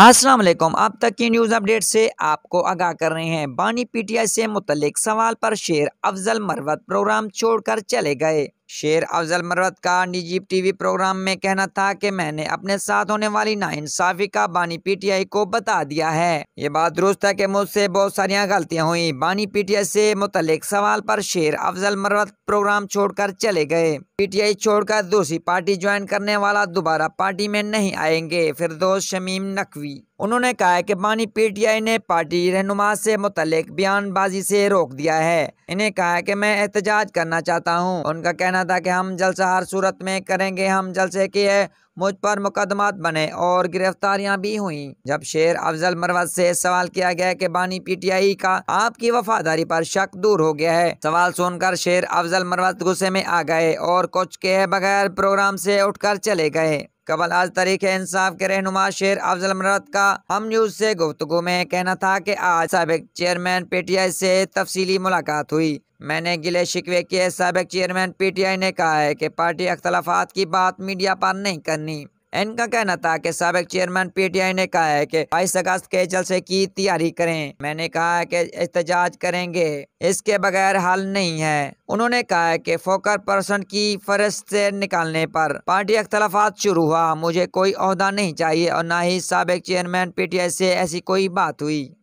असलम अब तक की न्यूज़ अपडेट से आपको आगाह कर रहे हैं बानी पीटीआई से मुतलिक सवाल पर शेर अफजल मरवत प्रोग्राम छोड़कर चले गए शेर अफजल मरवत का निजीब टीवी प्रोग्राम में कहना था कि मैंने अपने साथ होने वाली नाइंसाफी का बानी पीटीआई को बता दिया है ये बात दुरुस्त है कि मुझसे बहुत सारी गलतियां हुई बानी पीटीआई से मुतलिक सवाल पर शेर अफजल मरवत प्रोग्राम छोड़कर चले गए पीटीआई छोड़कर दूसरी पार्टी ज्वाइन करने वाला दोबारा पार्टी में नहीं आएंगे फिर दोस्त शमीम नकवी उन्होंने कहा कि बानी पीटीआई ने पार्टी रहनुमा से मुतलिक बयानबाजी से रोक दिया है इन्हें कहा कि मैं एहतजाज करना चाहता हूं। उनका कहना था कि हम जलसा हर सूरत में करेंगे हम जलसे के मुझ पर मुकदमात बने और गिरफ्तारियां भी हुई जब शेर अफजल मरवत से सवाल किया गया कि बानी पीटीआई का आपकी वफादारी पर शक दूर हो गया है सवाल सुनकर शेर अफजल मरवत गुस्से में आ गए और कुछ के बगैर प्रोग्राम से उठकर चले गए कबल आज तरीक इंसाफ के रहनुमा शेर अफजल मरत का हम न्यूज से गुफ्तगु में कहना था कि आज सबक चेयरमैन पीटीआई से तफसीली मुलाकात हुई मैंने गिले शिकवे के सबक चेयरमैन पीटीआई ने कहा है कि पार्टी अख्तलाफात की बात मीडिया पर नहीं करनी इनका कहना था कि सबक चेयरमैन पीटीआई ने कहा है कि बाईस अगस्त के जलसे की तैयारी करें मैंने कहा है कि एहतजाज करेंगे इसके बगैर हल नहीं है उन्होंने कहा है कि फोकर पर्सन की फहरस्त से निकालने पर पार्टी अख्तलाफात शुरू हुआ मुझे कोई अहदा नहीं चाहिए और ना ही सबक चेयरमैन पीटीआई से ऐसी कोई बात हुई